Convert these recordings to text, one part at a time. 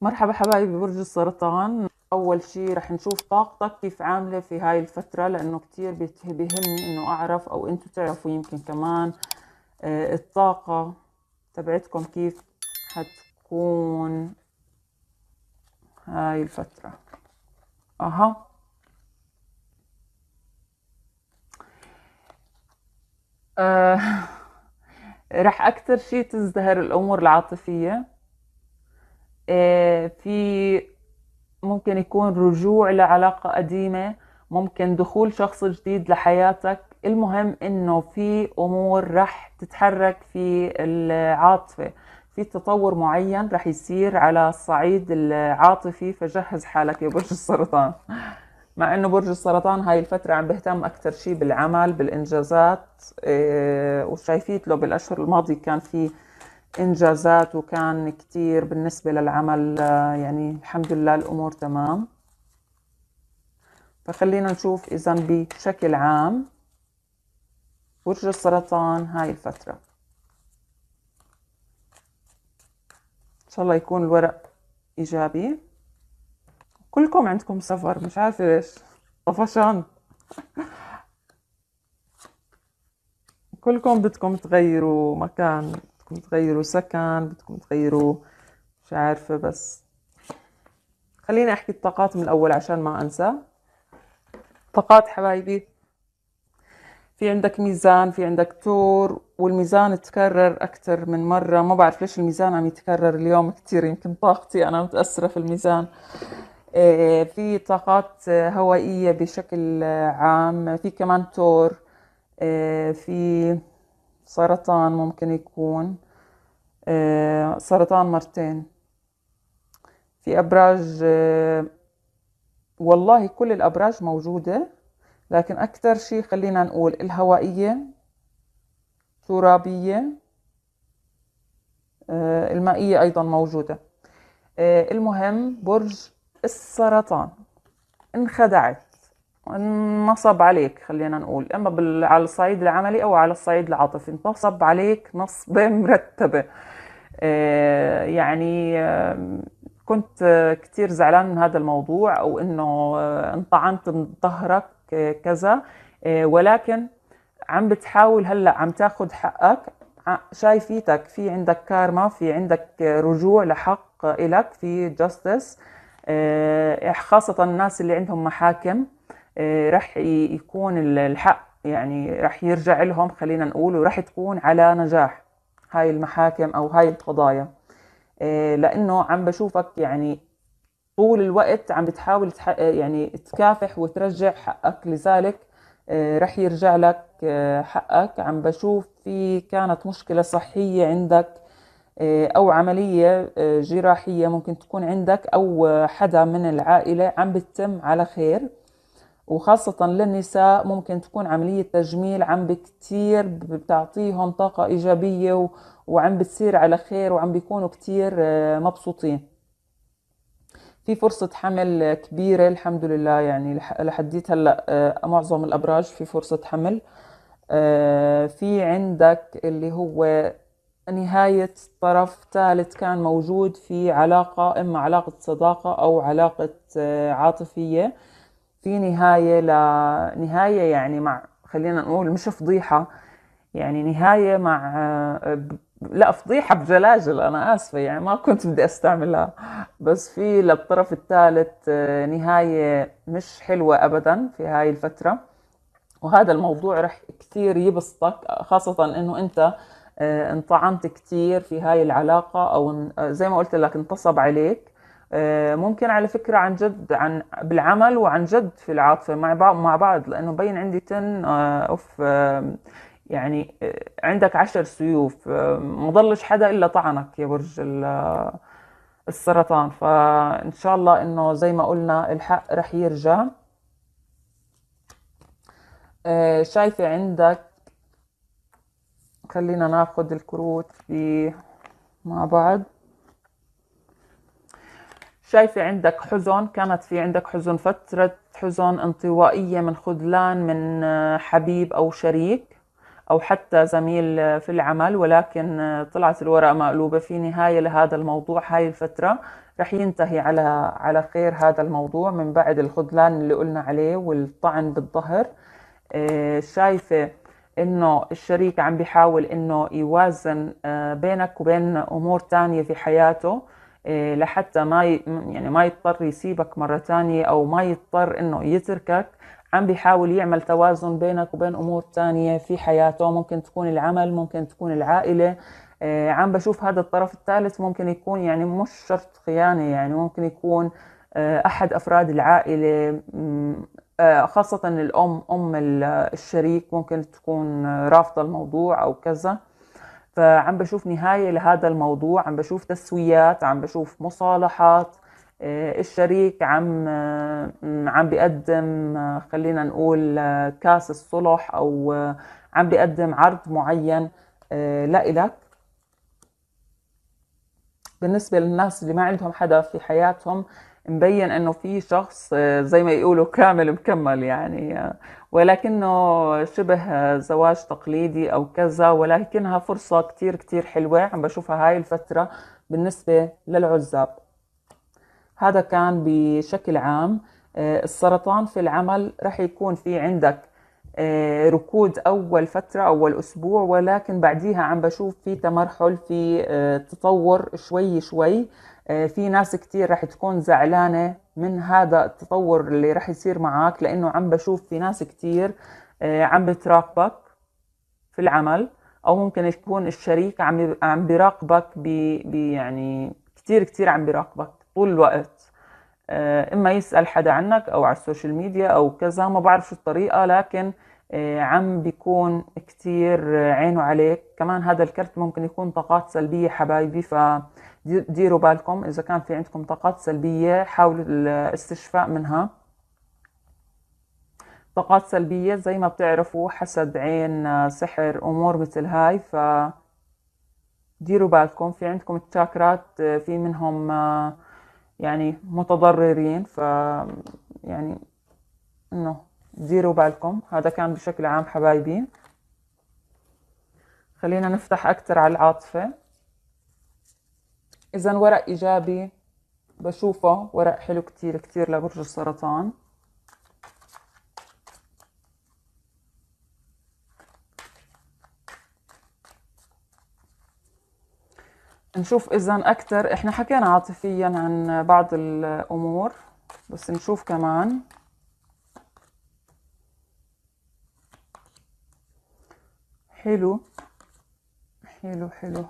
مرحبا حبايبي برج السرطان اول شيء رح نشوف طاقتك كيف عامله في هاي الفتره لانه كتير بيهمني انه اعرف او انتم تعرفوا يمكن كمان آه، الطاقه تبعتكم كيف حتكون هاي الفتره اها أه رح اكثر شيء تزدهر الامور العاطفيه آه، في ممكن يكون رجوع لعلاقة قديمة ممكن دخول شخص جديد لحياتك المهم انه في امور رح تتحرك في العاطفة في تطور معين رح يصير على الصعيد العاطفي فجهز حالك يا برج السرطان مع انه برج السرطان هاي الفترة عم بهتم اكثر شيء بالعمل بالانجازات آه، وشايفيت له بالاشهر الماضية كان في انجازات وكان كتير بالنسبه للعمل آه، يعني الحمد لله الامور تمام فخلينا نشوف اذا بشكل عام وجه السرطان هاي الفتره ان شاء الله يكون الورق ايجابي كلكم عندكم سفر مش عارفه ليش طفشان كلكم بدكم تغيروا مكان بدكم تغيروا سكن بدكم تغيروا مش عارفة بس خليني أحكي الطاقات من الأول عشان ما أنسى طاقات حبايبي في عندك ميزان في عندك تور والميزان تكرر أكثر من مرة ما بعرف ليش الميزان عم يتكرر اليوم كثير يمكن طاقتي أنا متأثرة في الميزان إيه، في طاقات هوائية بشكل عام في كمان تور إيه، في سرطان ممكن يكون آه، سرطان مرتين في أبراج آه، والله كل الأبراج موجودة لكن أكثر شيء خلينا نقول الهوائية ترابية آه، المائية أيضا موجودة المهم برج السرطان انخدعت نصب عليك خلينا نقول اما على الصعيد العملي او على الصعيد العاطفي نصب عليك نصبه مرتبه آه، يعني آه، كنت كثير زعلان من هذا الموضوع او انه آه، انطعنت من ظهرك كذا ولكن عم بتحاول هلا عم تاخذ حقك شايفيتك في عندك كارما في عندك رجوع لحق إلك في جاستس خاصة الناس اللي عندهم محاكم آه، راح يكون الحق يعني راح يرجع لهم خلينا نقول وراح تكون على نجاح هاي المحاكم او هاي القضايا آه، لانه عم بشوفك يعني طول الوقت عم بتحاول آه، يعني تكافح وترجع حقك لذلك رح يرجع لك حقك عم بشوف في كانت مشكلة صحية عندك أو عملية جراحية ممكن تكون عندك أو حدا من العائلة عم بتتم على خير وخاصة للنساء ممكن تكون عملية تجميل عم بكتير بتعطيهم طاقة إيجابية وعم بتصير على خير وعم بيكونوا كتير آه، مبسوطين في فرصة حمل كبيرة الحمد لله يعني لحديت هلا آه، معظم الأبراج في فرصة حمل آه، في عندك اللي هو نهاية طرف ثالث كان موجود في علاقة إما علاقة صداقة أو علاقة عاطفية في نهاية لنهاية يعني مع خلينا نقول مش فضيحة يعني نهاية مع لا فضيحة بجلاجل أنا آسفة يعني ما كنت بدي أستعملها بس في للطرف الثالث نهاية مش حلوة أبدا في هاي الفترة وهذا الموضوع رح كثير يبسطك خاصة إنه أنت آه، انطعنت كثير في هاي العلاقة أو آه، زي ما قلت لك انتصب عليك آه، ممكن على فكرة عن جد عن بالعمل وعن جد في العاطفة مع بعض مع بعض لأنه بين عندي تن آه، اوف آه، يعني عندك عشر سيوف ما ضلش حدا إلا طعنك يا برج السرطان فإن شاء الله إنه زي ما قلنا الحق رح يرجع شايفة عندك خلينا ناخد الكروت في مع بعض شايفة عندك حزن كانت في عندك حزن فترة حزن انطوائية من خذلان من حبيب أو شريك أو حتى زميل في العمل ولكن طلعت الورقة مقلوبة في نهاية لهذا الموضوع هاي الفترة رح ينتهي على على خير هذا الموضوع من بعد الخذلان اللي قلنا عليه والطعن بالظهر آه، شايفة انه الشريك عم بيحاول انه يوازن آه، بينك وبين امور تانية في حياته إيه، لحتى ما يعني ما يضطر يسيبك مرة تانية أو ما يضطر إنه يتركك عم بيحاول يعمل توازن بينك وبين أمور تانية في حياته ممكن تكون العمل ممكن تكون العائلة إيه، عم بشوف هذا الطرف الثالث ممكن يكون يعني مش شرط خيانة يعني ممكن يكون إيه، أحد أفراد العائلة خاصة الأم أم الشريك ممكن تكون رافضة الموضوع أو كذا فعم بشوف نهاية لهذا الموضوع عم بشوف تسويات عم بشوف مصالحات آه، الشريك عم آه، عم بيقدم آه، خلينا نقول كاس الصلح او عم بيقدم عرض معين لإلك بالنسبة للناس اللي ما عندهم حدا في حياتهم مبين انه في شخص آه، زي ما يقولوا كامل مكمل يعني آه، ولكنه شبه زواج تقليدي او كذا ولكنها فرصه كتير كتير حلوه عم بشوفها هاي الفتره بالنسبه للعزاب هذا كان بشكل عام آه، السرطان في العمل رح يكون في عندك ركود اول فتره اول اسبوع ولكن بعديها عم بشوف في تمرحل في تطور شوي شوي آه، في ناس كتير رح تكون زعلانة من هذا التطور اللي رح يصير معك لأنه عم بشوف في ناس كتير آه، عم بتراقبك في العمل أو ممكن يكون الشريك عم عم بيراقبك بي يعني كتير كتير عم بيراقبك طول الوقت آه، إما يسأل حدا عنك أو على السوشيال ميديا أو كذا ما بعرف شو الطريقة لكن آه، عم بيكون كتير آه، عينه عليك كمان هذا الكرت ممكن يكون طاقات سلبية حبايبي فديروا بالكم إذا كان في عندكم طاقات سلبية حاولوا الاستشفاء منها طاقات سلبية زي ما بتعرفوا حسد عين آه، سحر أمور مثل هاي ف ديروا بالكم في عندكم التشاكرات في منهم يعني متضررين ف يعني انه ديروا بالكم هذا كان بشكل عام حبايبي خلينا نفتح أكتر على العاطفة إذا ورق إيجابي بشوفه ورق حلو كتير كتير لبرج السرطان نشوف إذا أكتر إحنا حكينا عاطفيا عن بعض الأمور بس نشوف كمان حلو حلو حلو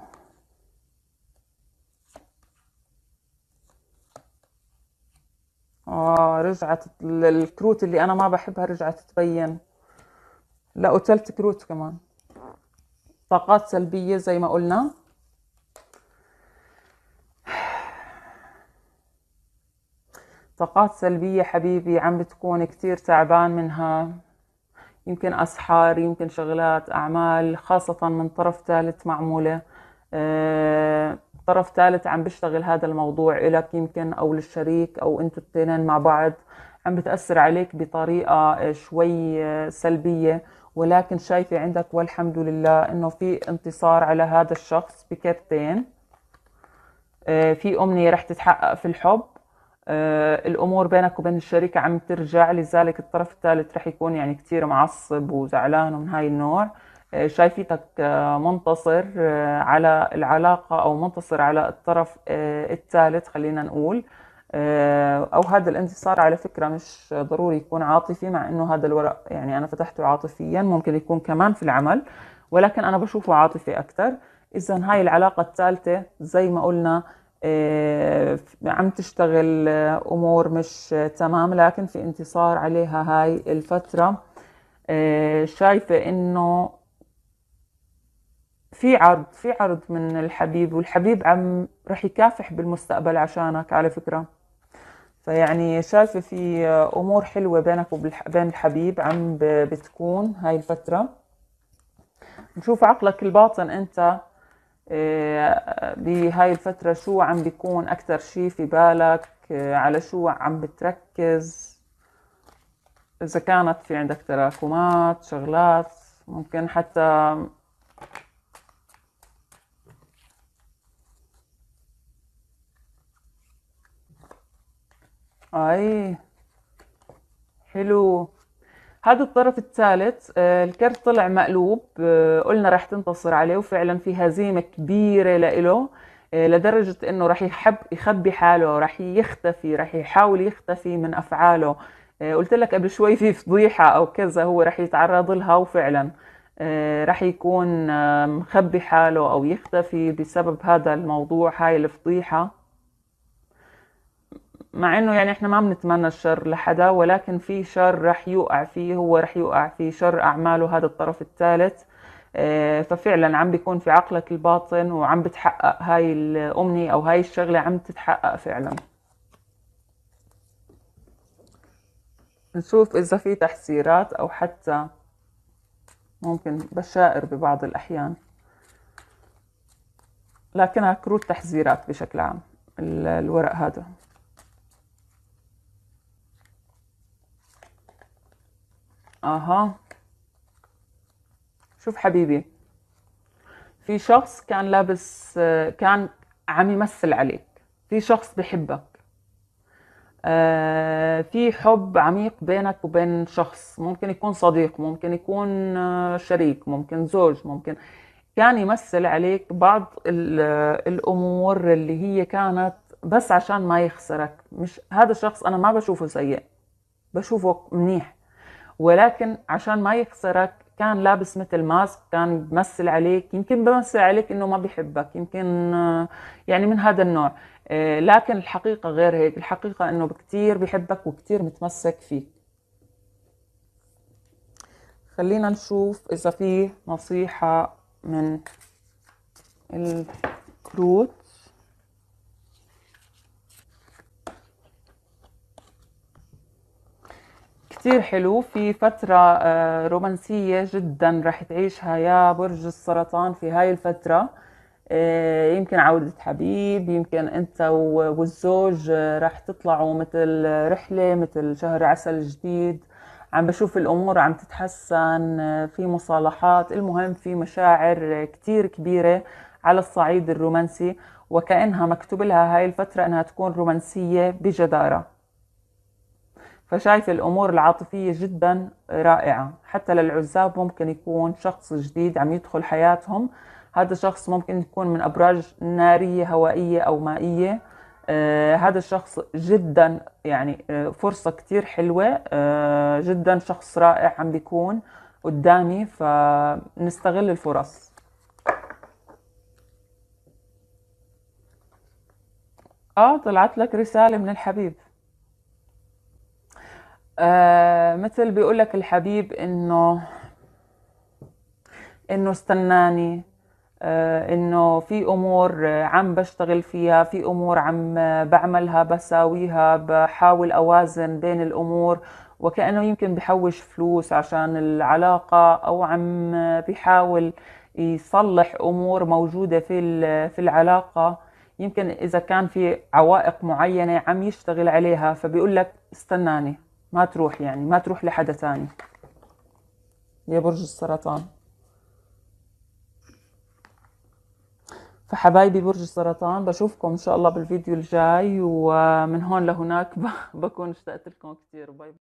اه رجعت الكروت اللي انا ما بحبها رجعت تبين لا وثلث كروت كمان طاقات سلبية زي ما قلنا طاقات سلبية حبيبي عم بتكون كتير تعبان منها يمكن أسحار يمكن شغلات أعمال خاصة من طرف ثالث معمولة آه، طرف ثالث عم بيشتغل هذا الموضوع إلك يمكن أو للشريك أو أنتوا التنين مع بعض عم بتأثر عليك بطريقة آه، شوي آه، سلبية ولكن شايفة عندك والحمد لله إنه في انتصار على هذا الشخص بكارتين في أمنية رح تتحقق في الحب آه، الامور بينك وبين الشركه عم ترجع لذلك الطرف الثالث رح يكون يعني كثير معصب وزعلان ومن هاي النوع آه، شايفيتك آه، منتصر على العلاقه او منتصر على الطرف الثالث خلينا نقول او هذا الانتصار على فكره مش ضروري يكون عاطفي مع انه هذا الورق يعني انا فتحته عاطفيا ممكن يكون كمان في العمل ولكن انا بشوفه عاطفي اكثر اذا هاي العلاقه الثالثه زي ما قلنا آه، عم تشتغل امور مش تمام لكن في انتصار عليها هاي الفتره آه، شايفه انه في عرض في عرض من الحبيب والحبيب عم رح يكافح بالمستقبل عشانك على فكره فيعني شايفه في امور حلوه بينك وبين الحبيب عم بتكون هاي الفتره نشوف عقلك الباطن انت بهاي آه، الفترة شو عم بيكون أكثر شي في بالك آه، على شو عم بتركز إذا كانت في عندك تراكمات شغلات ممكن حتى أي حلو هذا الطرف الثالث آه، الكرت طلع مقلوب آه، قلنا راح تنتصر عليه وفعلا في هزيمة كبيرة لإله آه، لدرجة إنه راح يحب يخبي حاله راح يختفي راح يحاول يختفي من أفعاله قلت لك قبل شوي في فضيحة أو كذا هو راح يتعرض لها وفعلا راح يكون مخبي حاله أو يختفي بسبب هذا الموضوع هاي الفضيحة مع انه يعني احنا ما بنتمنى الشر لحدا ولكن في شر رح يوقع فيه هو رح يوقع في شر اعماله هذا الطرف الثالث آه، ففعلا عم بيكون في عقلك الباطن وعم بتحقق هاي الامنيه او هاي الشغله عم تتحقق فعلا نشوف اذا في تحسيرات او حتى ممكن بشائر ببعض الاحيان لكنها كروت تحذيرات بشكل عام الورق هذا اها شوف حبيبي في شخص كان لابس كان عم يمثل عليك في شخص بحبك آه، في حب عميق بينك وبين شخص ممكن يكون صديق ممكن يكون آه، شريك ممكن زوج ممكن كان يمثل عليك بعض آه، الامور اللي هي كانت بس عشان ما يخسرك مش هذا الشخص انا ما بشوفه سيء بشوفه منيح ولكن عشان ما يخسرك كان لابس مثل ماسك كان بمثل عليك يمكن بمثل عليك انه ما بيحبك يمكن آه، يعني من هذا النوع آه، لكن الحقيقة غير هيك الحقيقة انه كتير بيحبك وكتير متمسك فيك خلينا نشوف اذا في نصيحة من الكروت كتير حلو في فترة آه، رومانسية جدا رح تعيشها يا برج السرطان في هاي الفترة آه، يمكن عودة حبيب يمكن أنت والزوج آه، رح تطلعوا مثل رحلة مثل شهر عسل جديد عم بشوف الأمور عم تتحسن في مصالحات المهم في مشاعر كتير كبيرة على الصعيد الرومانسي وكأنها مكتوب لها هاي الفترة أنها تكون رومانسية بجدارة فشايف الأمور العاطفية جدا رائعة حتى للعزاب ممكن يكون شخص جديد عم يدخل حياتهم هذا الشخص ممكن يكون من أبراج نارية هوائية أو مائية آه هذا الشخص جدا يعني آه فرصة كتير حلوة آه جدا شخص رائع عم بيكون قدامي فنستغل الفرص اه طلعت لك رسالة من الحبيب آه مثل بيقول لك الحبيب انه انه استناني آه انه في امور عم بشتغل فيها في امور عم بعملها بساويها بحاول اوازن بين الامور وكانه يمكن بحوش فلوس عشان العلاقه او عم بحاول يصلح امور موجوده في في العلاقه يمكن اذا كان في عوائق معينه عم يشتغل عليها فبيقول لك استناني ما تروح يعني ما تروح لحدا تاني برج السرطان فحبايبي برج السرطان بشوفكم ان شاء الله بالفيديو الجاي ومن هون لهناك بكون اشتقت لكم كثير باي